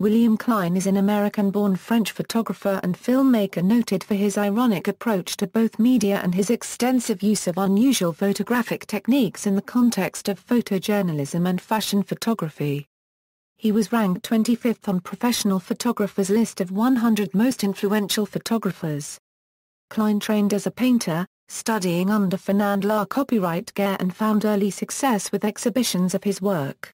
William Klein is an American-born French photographer and filmmaker noted for his ironic approach to both media and his extensive use of unusual photographic techniques in the context of photojournalism and fashion photography. He was ranked 25th on Professional Photographers' list of 100 most influential photographers. Klein trained as a painter, studying under Fernand La Copyright Guerre and found early success with exhibitions of his work.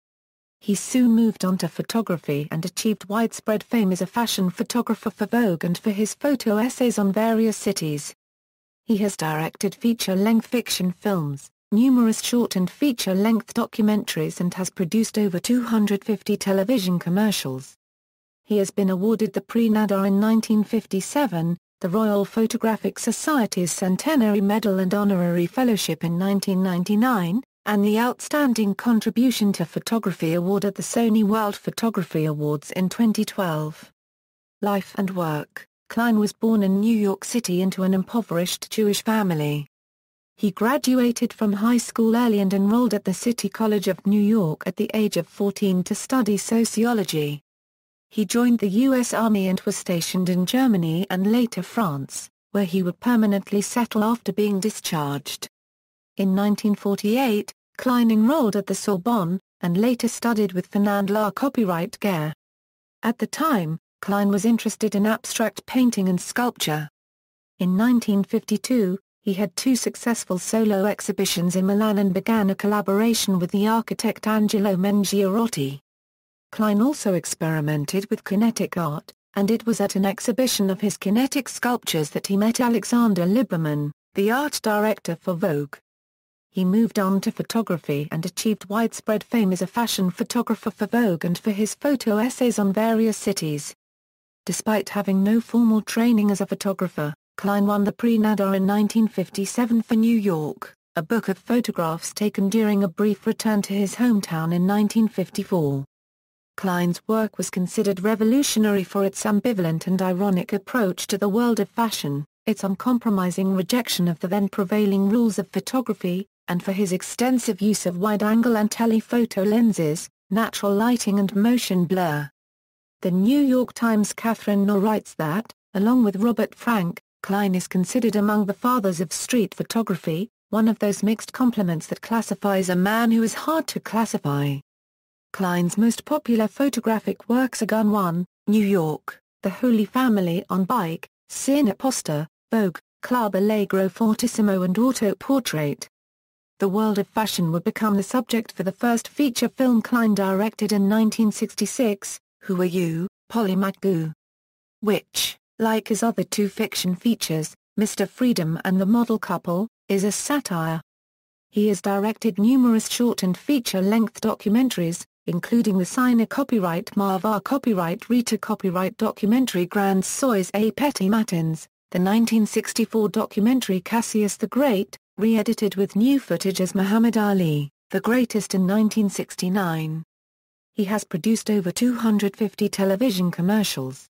He soon moved on to photography and achieved widespread fame as a fashion photographer for Vogue and for his photo essays on various cities. He has directed feature-length fiction films, numerous short and feature-length documentaries and has produced over 250 television commercials. He has been awarded the Prix Nadar in 1957, the Royal Photographic Society's Centenary Medal and Honorary Fellowship in 1999, and the Outstanding Contribution to Photography Award at the Sony World Photography Awards in 2012. Life and work Klein was born in New York City into an impoverished Jewish family. He graduated from high school early and enrolled at the City College of New York at the age of 14 to study sociology. He joined the U.S. Army and was stationed in Germany and later France, where he would permanently settle after being discharged. In 1948, Klein enrolled at the Sorbonne, and later studied with Fernand La Copyright Guerre. At the time, Klein was interested in abstract painting and sculpture. In 1952, he had two successful solo exhibitions in Milan and began a collaboration with the architect Angelo Mengiarotti. Klein also experimented with kinetic art, and it was at an exhibition of his kinetic sculptures that he met Alexander Liberman, the art director for Vogue. He moved on to photography and achieved widespread fame as a fashion photographer for Vogue and for his photo essays on various cities. Despite having no formal training as a photographer, Klein won the Prix Nadar in 1957 for New York, a book of photographs taken during a brief return to his hometown in 1954. Klein's work was considered revolutionary for its ambivalent and ironic approach to the world of fashion, its uncompromising rejection of the then prevailing rules of photography, and for his extensive use of wide-angle and telephoto lenses, natural lighting and motion blur. The New York Times' Catherine Knorr writes that, along with Robert Frank, Klein is considered among the fathers of street photography, one of those mixed compliments that classifies a man who is hard to classify. Klein's most popular photographic works are Gun 1, New York, The Holy Family on Bike, Cine Posta, Vogue, Club Allegro Fortissimo and Auto Portrait the world of fashion would become the subject for the first feature film Klein directed in 1966, Who Are You, Polly Magoo? Which, like his other two fiction features, Mr. Freedom and The Model Couple, is a satire. He has directed numerous short and feature-length documentaries, including the Sina copyright Marva copyright Rita copyright documentary Grand Sois A Petty Matins, the 1964 documentary Cassius the Great, re-edited with new footage as Muhammad Ali, The Greatest in 1969. He has produced over 250 television commercials.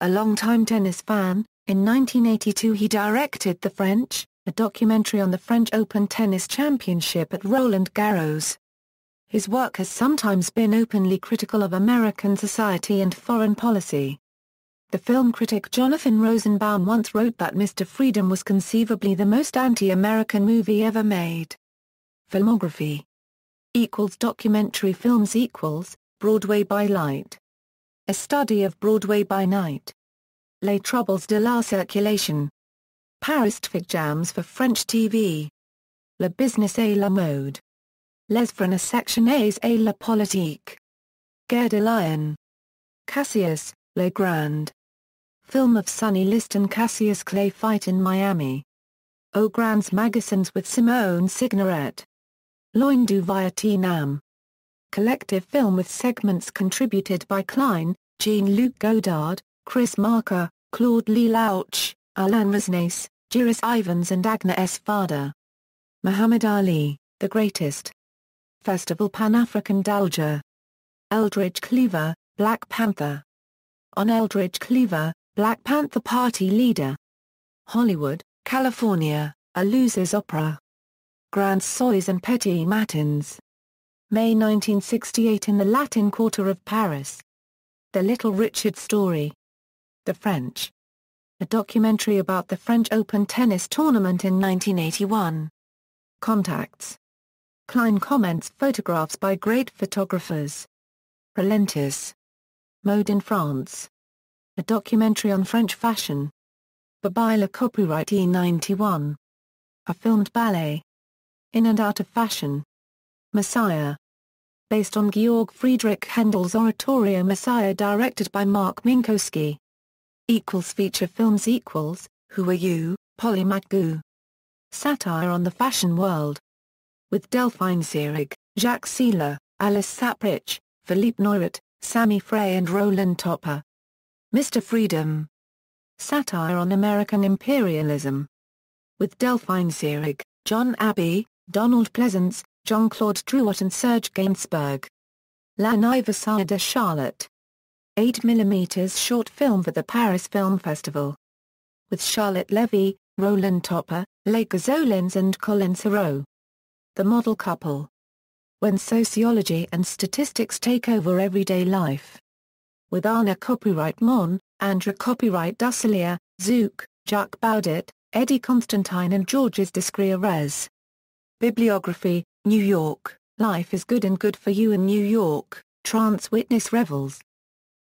A longtime tennis fan, in 1982 he directed The French, a documentary on the French Open Tennis Championship at Roland Garros. His work has sometimes been openly critical of American society and foreign policy. The film critic Jonathan Rosenbaum once wrote that Mr. Freedom was conceivably the most anti-American movie ever made. Filmography equals documentary films equals Broadway by light. A study of Broadway by night. Les Troubles de la Circulation. Paris Twig Jams for French TV. Le Business et la Mode. Les Frenes et la Politique. Guerre de Lion. Cassius, Le Grand. Film of Sonny List and Cassius Clay fight in Miami. O'Grand's magazines with Simone Signoret. Loindu via T. Nam. Collective film with segments contributed by Klein, Jean-Luc Godard, Chris Marker, Claude Lee Lauch, Alain Resnais, Jiris Ivans and Agna S. Varda. Muhammad Ali, The Greatest. Festival Pan-African Dalger. Eldridge Cleaver, Black Panther. On Eldridge Cleaver, Black Panther Party leader. Hollywood, California, a loser's opera. Grand Soys and Petit Matins. May 1968 in the Latin Quarter of Paris. The Little Richard Story. The French. A documentary about the French Open tennis tournament in 1981. Contacts. Klein comments photographs by great photographers. Relentis. Mode in France a documentary on French fashion. Babila copyright E91. A filmed ballet. In and Out of Fashion. Messiah. Based on Georg Friedrich Handel's oratorio Messiah directed by Mark Minkowski. Equals feature films equals, Who Are You, Polly Magoo. Satire on the fashion world. With Delphine Seyrig, Jacques Seeler, Alice Saprich, Philippe Neurath, Sammy Frey and Roland Topper. Mr. Freedom. Satire on American Imperialism. With Delphine Seyrig, John Abbey, Donald Pleasance, Jean-Claude Drouot and Serge Gainsbourg. La Niversaire de Charlotte. 8 mm short film for the Paris Film Festival. With Charlotte Levy, Roland Topper, Lake Gazzolins and Colin Theroux. The Model Couple. When Sociology and Statistics Take Over Everyday Life with Anna copyright Mon, Andra copyright Dusselier, Zook, Jacques Baudet, Eddie Constantine and Georges Discrea Bibliography, New York, Life is Good and Good for You in New York, Trance Witness Revels.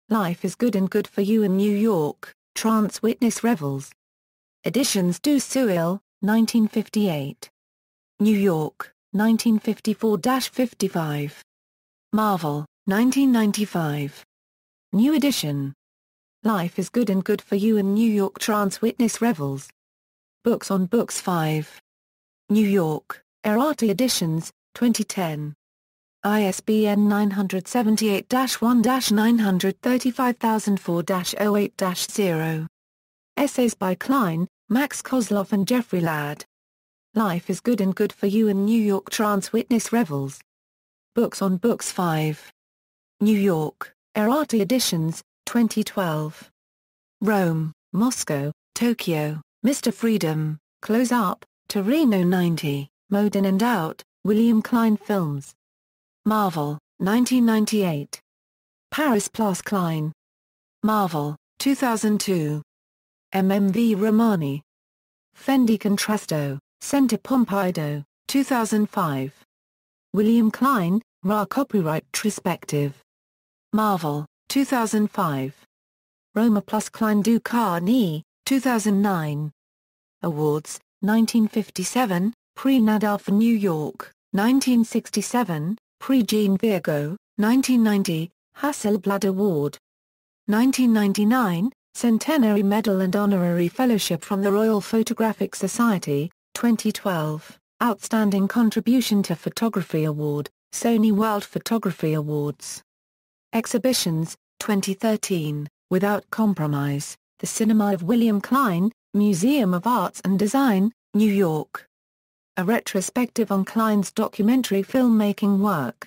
Life is Good and Good for You in New York, Trance Witness Revels. Editions Du Suil, 1958. New York, 1954-55. Marvel, 1995. New Edition. Life is Good and Good for You in New York Trance Witness Revels. Books on Books 5. New York, Erati Editions, 2010. ISBN 978-1-935004-08-0. Essays by Klein, Max Kozloff and Jeffrey Ladd. Life is Good and Good for You in New York Trance Witness Revels. Books on Books 5. New York, Erati editions, 2012. Rome, Moscow, Tokyo, Mr. Freedom, Close Up, Torino 90, Mode In and Out, William Klein Films. Marvel, 1998. Paris Plus Klein. Marvel, 2002. MMV Romani. Fendi Contrasto, Center Pompidou, 2005. William Klein, Ra Copyright Retrospective. Marvel, 2005. Roma plus Klein du Carni, 2009. Awards, 1957, Prix Nadal for New York, 1967, Prix Jean Virgo, 1990, Hasselblad Award. 1999, Centenary Medal and Honorary Fellowship from the Royal Photographic Society, 2012, Outstanding Contribution to Photography Award, Sony World Photography Awards. Exhibitions, 2013, Without Compromise, The Cinema of William Klein, Museum of Arts and Design, New York. A retrospective on Klein's documentary filmmaking work.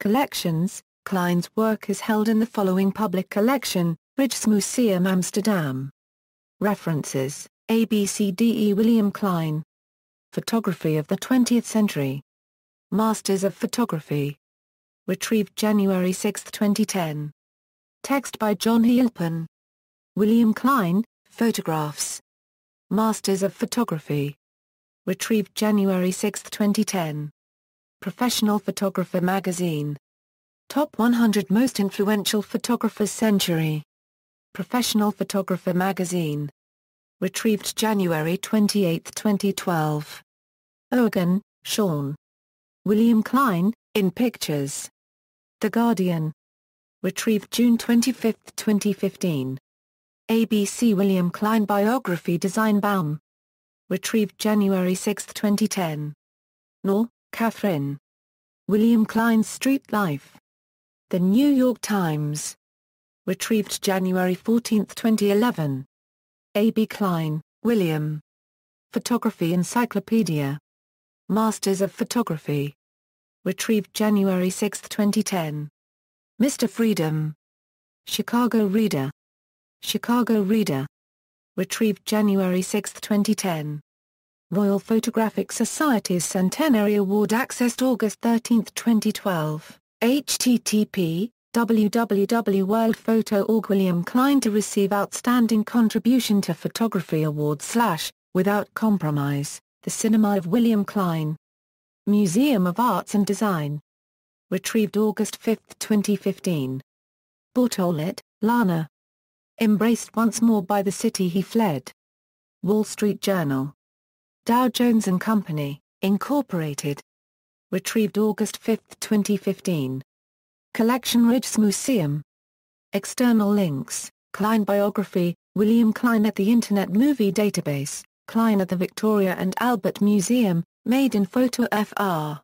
Collections, Klein's work is held in the following public collection, Rijksmuseum Amsterdam. References, ABCDE William Klein. Photography of the 20th Century. Masters of Photography retrieved January 6, 2010. Text by John Heilpin. William Klein, Photographs. Masters of Photography. Retrieved January 6, 2010. Professional Photographer Magazine. Top 100 Most Influential Photographers Century. Professional Photographer Magazine. Retrieved January 28, 2012. Ogan, Sean. William Klein, In Pictures. The Guardian. Retrieved June 25, 2015. ABC William Klein Biography Design Baum. Retrieved January 6, 2010. Nor, Catherine. William Klein's Street Life. The New York Times. Retrieved January 14, 2011. A.B. Klein, William. Photography Encyclopedia. Masters of Photography retrieved January 6, 2010. Mr. Freedom. Chicago Reader. Chicago Reader. Retrieved January 6, 2010. Royal Photographic Society's Centenary Award accessed August 13, 2012. http www.worldphoto.org William Klein to receive Outstanding Contribution to Photography Award slash, Without Compromise, The Cinema of William Klein. Museum of Arts and Design. Retrieved August 5, 2015. Bortolet, Lana. Embraced once more by the city he fled. Wall Street Journal. Dow Jones and Company, Incorporated. Retrieved August 5, 2015. Collection Ridge Museum. External links, Klein Biography, William Klein at the Internet Movie Database, Klein at the Victoria and Albert Museum, made in photo fr.